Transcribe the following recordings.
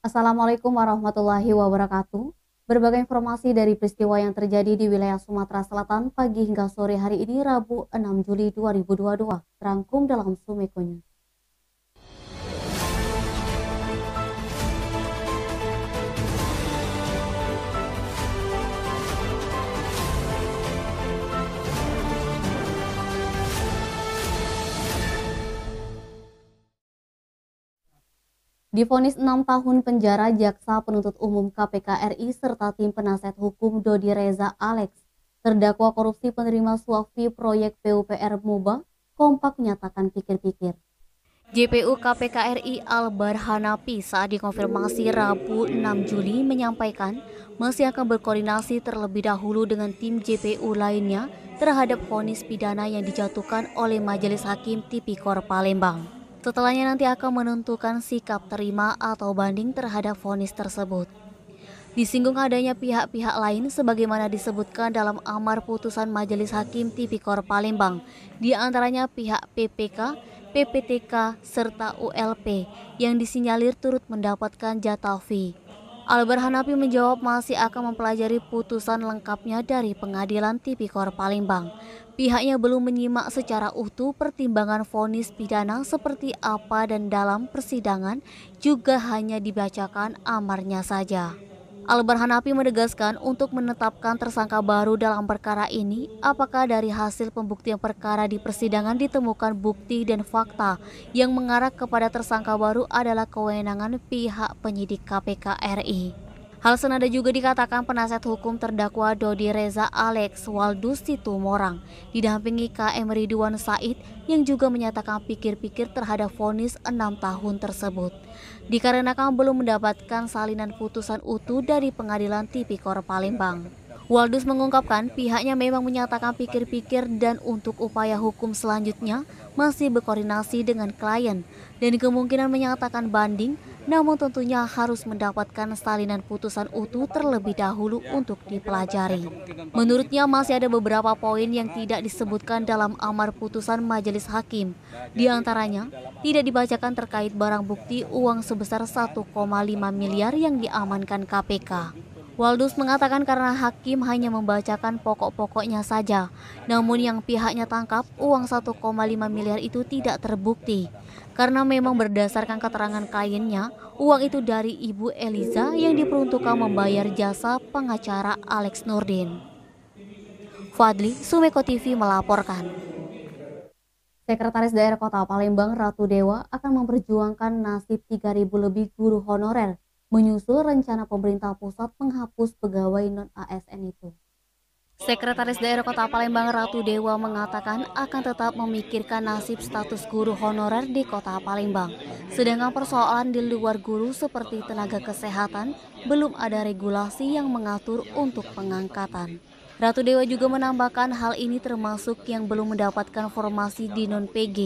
Assalamualaikum warahmatullahi wabarakatuh. Berbagai informasi dari peristiwa yang terjadi di wilayah Sumatera Selatan pagi hingga sore hari ini Rabu 6 Juli 2022 terangkum dalam sumekonya. Difonis 6 tahun penjara Jaksa Penuntut Umum KPK RI serta tim penasihat hukum Dodi Reza Alex. Terdakwa korupsi penerima suap fee proyek PUPR Muba kompak menyatakan pikir-pikir. JPU KPK RI Albar Hanapi saat dikonfirmasi Rabu 6 Juli menyampaikan masih akan berkoordinasi terlebih dahulu dengan tim JPU lainnya terhadap vonis pidana yang dijatuhkan oleh Majelis Hakim Tipikor Palembang. Setelahnya nanti akan menentukan sikap terima atau banding terhadap vonis tersebut. Disinggung adanya pihak-pihak lain sebagaimana disebutkan dalam amar putusan Majelis Hakim Tipikor Palembang, di antaranya pihak PPK, PPTK, serta ULP yang disinyalir turut mendapatkan jatah fee. Albert Hanapi menjawab masih akan mempelajari putusan lengkapnya dari pengadilan tipikor Palembang. Pihaknya belum menyimak secara utuh pertimbangan vonis pidana seperti apa dan dalam persidangan juga hanya dibacakan amarnya saja. Albar Hanapi menegaskan untuk menetapkan tersangka baru dalam perkara ini, apakah dari hasil pembuktian perkara di persidangan ditemukan bukti dan fakta yang mengarah kepada tersangka baru adalah kewenangan pihak penyidik KPK RI. Hal senada juga dikatakan penasihat hukum terdakwa Dodi Reza Alex Waldus Situmorang didampingi KM Ridwan Said yang juga menyatakan pikir-pikir terhadap vonis enam tahun tersebut. Dikarenakan belum mendapatkan salinan putusan utuh dari pengadilan tipikor Palembang. Waldus mengungkapkan pihaknya memang menyatakan pikir-pikir dan untuk upaya hukum selanjutnya masih berkoordinasi dengan klien dan kemungkinan menyatakan banding namun tentunya harus mendapatkan salinan putusan utuh terlebih dahulu untuk dipelajari. Menurutnya masih ada beberapa poin yang tidak disebutkan dalam amar putusan majelis hakim. Di antaranya, tidak dibacakan terkait barang bukti uang sebesar 1,5 miliar yang diamankan KPK. Waldus mengatakan karena hakim hanya membacakan pokok-pokoknya saja, namun yang pihaknya tangkap uang 1,5 miliar itu tidak terbukti. Karena memang berdasarkan keterangan kliennya, uang itu dari Ibu Eliza yang diperuntukkan membayar jasa pengacara Alex Nurdin. Fadli, Sumeko TV melaporkan. Sekretaris Daerah Kota Palembang Ratu Dewa akan memperjuangkan nasib 3.000 lebih guru honorer menyusul rencana pemerintah pusat menghapus pegawai non ASN itu. Sekretaris Daerah Kota Palembang Ratu Dewa mengatakan akan tetap memikirkan nasib status guru honorer di Kota Palembang. Sedangkan persoalan di luar guru seperti tenaga kesehatan belum ada regulasi yang mengatur untuk pengangkatan. Ratu Dewa juga menambahkan hal ini termasuk yang belum mendapatkan formasi di non-PG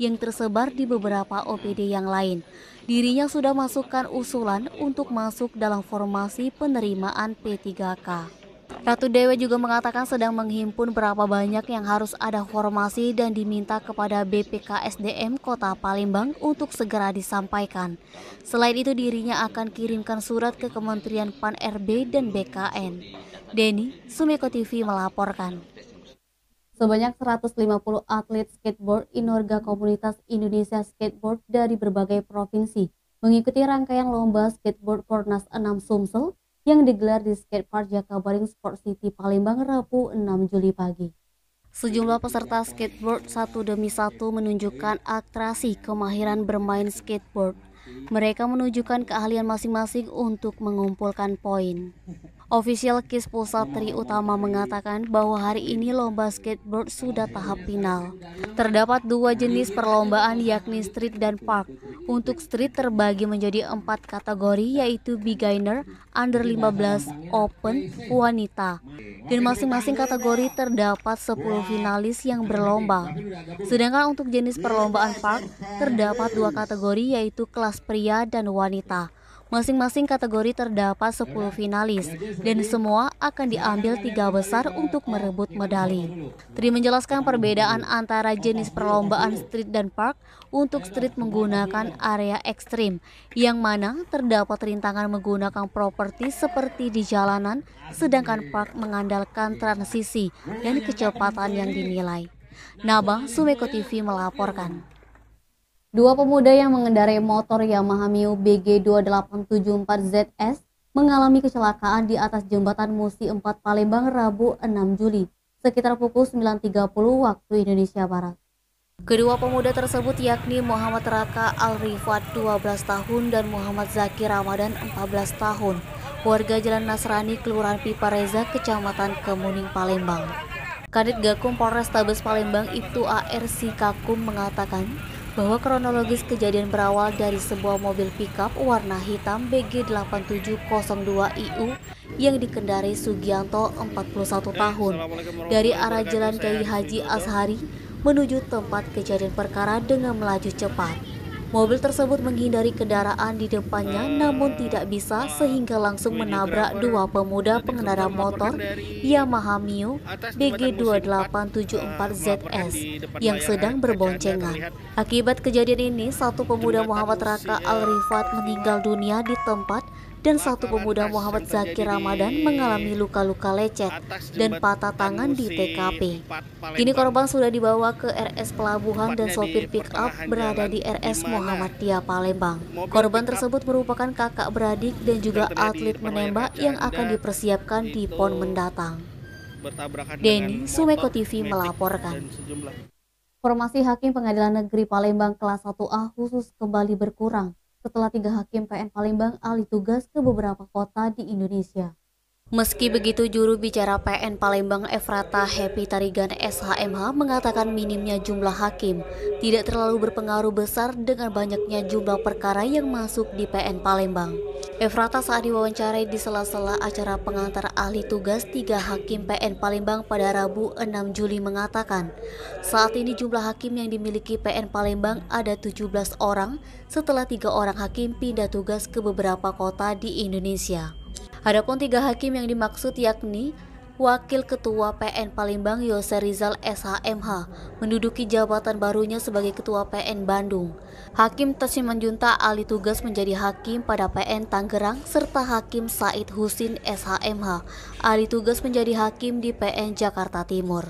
yang tersebar di beberapa OPD yang lain. Dirinya sudah masukkan usulan untuk masuk dalam formasi penerimaan P3K. Ratu Dewa juga mengatakan sedang menghimpun berapa banyak yang harus ada formasi dan diminta kepada BPKSDM Kota Palembang untuk segera disampaikan. Selain itu dirinya akan kirimkan surat ke Kementerian Pan-RB dan BKN. Denny, Sumeko TV melaporkan. Sebanyak 150 atlet skateboard inorga komunitas Indonesia Skateboard dari berbagai provinsi mengikuti rangkaian lomba skateboard Kornas 6 Sumsel yang digelar di skatepark Jakabaring Sport City Palembang Rabu 6 Juli pagi. Sejumlah peserta skateboard satu demi satu menunjukkan atraksi kemahiran bermain skateboard. Mereka menunjukkan keahlian masing-masing untuk mengumpulkan poin. Official Kiss KIS Tri Utama mengatakan bahwa hari ini lomba skateboard sudah tahap final. Terdapat dua jenis perlombaan yakni street dan park. Untuk street terbagi menjadi empat kategori yaitu beginner, under 15, open, wanita. Dan masing-masing kategori terdapat 10 finalis yang berlomba. Sedangkan untuk jenis perlombaan park terdapat dua kategori yaitu kelas pria dan wanita. Masing-masing kategori terdapat 10 iya. finalis iya, dan semua akan diambil tiga besar untuk merebut medali. Tri menjelaskan perbedaan antara jenis perlombaan street dan park untuk street menggunakan area ekstrim yang mana terdapat rintangan menggunakan properti seperti di jalanan sedangkan park mengandalkan transisi dan kecepatan yang dinilai. Nabang Sumeko TV melaporkan. Dua pemuda yang mengendarai motor Yamaha Mio BG2874ZS mengalami kecelakaan di atas jembatan Musi 4 Palembang Rabu 6 Juli sekitar pukul 9.30 waktu Indonesia Barat. Kedua pemuda tersebut yakni Muhammad Raka Al-Rifat 12 tahun dan Muhammad Zaki Ramadan 14 tahun, warga Jalan Nasrani, Kelurahan Pipareza, Kecamatan Kemuning, Palembang. Kadit Gakum Polrestabes Palembang Ibtu ARC Kakum mengatakan, bahwa kronologis kejadian berawal dari sebuah mobil pickup warna hitam BG8702IU yang dikendari Sugianto 41 tahun dari arah jalan Kiai Haji Ashari menuju tempat kejadian perkara dengan melaju cepat. Mobil tersebut menghindari kendaraan di depannya namun tidak bisa sehingga langsung menabrak dua pemuda pengendara motor Yamaha Mio BG2874ZS yang sedang berboncengan. Akibat kejadian ini, satu pemuda Muhammad Raka Al-Rifat meninggal dunia di tempat dan satu pemuda Muhammad Zakir Ramadan mengalami luka-luka lecet dan patah tangan di TKP. Kini korban sudah dibawa ke RS Pelabuhan dan sopir pick-up berada di RS Muhammadiyah Palembang. Korban tersebut merupakan kakak beradik dan juga atlet menembak yang akan dipersiapkan di PON mendatang. Denny Sumeko TV melaporkan. Formasi hakim pengadilan negeri Palembang kelas 1A khusus kembali berkurang setelah tiga hakim PN Palembang alih tugas ke beberapa kota di Indonesia. Meski begitu, juru bicara PN Palembang Efrata Happy Tarigan SHMH mengatakan minimnya jumlah hakim tidak terlalu berpengaruh besar dengan banyaknya jumlah perkara yang masuk di PN Palembang. Efrata saat diwawancarai di sela-sela acara pengantar ahli tugas tiga hakim PN Palembang pada Rabu 6 Juli mengatakan, saat ini jumlah hakim yang dimiliki PN Palembang ada 17 orang setelah tiga orang hakim pindah tugas ke beberapa kota di Indonesia. Adapun tiga hakim yang dimaksud yakni Wakil Ketua PN Palembang Yose Rizal SHMH menduduki jabatan barunya sebagai Ketua PN Bandung. Hakim Junta Ali tugas menjadi hakim pada PN Tangerang serta Hakim Said Husin SHMH Ali tugas menjadi hakim di PN Jakarta Timur.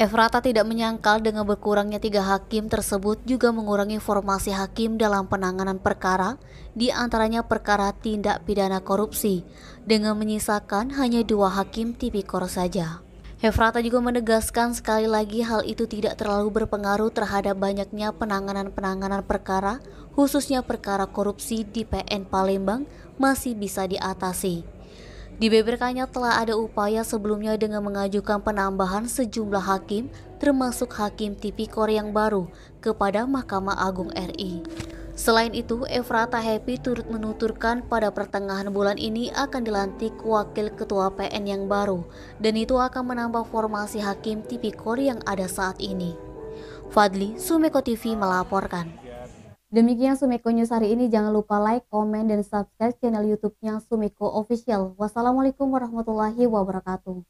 Efrata tidak menyangkal dengan berkurangnya tiga hakim tersebut juga mengurangi formasi hakim dalam penanganan perkara, di antaranya perkara tindak pidana korupsi, dengan menyisakan hanya dua hakim tipikor saja. Efrata juga menegaskan sekali lagi hal itu tidak terlalu berpengaruh terhadap banyaknya penanganan-penanganan perkara, khususnya perkara korupsi di PN Palembang masih bisa diatasi. Dibeberkannya telah ada upaya sebelumnya dengan mengajukan penambahan sejumlah hakim, termasuk hakim tipikor yang baru, kepada Mahkamah Agung RI. Selain itu, Efrata Happy turut menuturkan pada pertengahan bulan ini akan dilantik wakil ketua PN yang baru, dan itu akan menambah formasi hakim tipikor yang ada saat ini. Fadli, Sumeko TV melaporkan. Demikian sumiko News hari ini. Jangan lupa like, komen, dan subscribe channel YouTube-nya sumiko Official. Wassalamualaikum warahmatullahi wabarakatuh.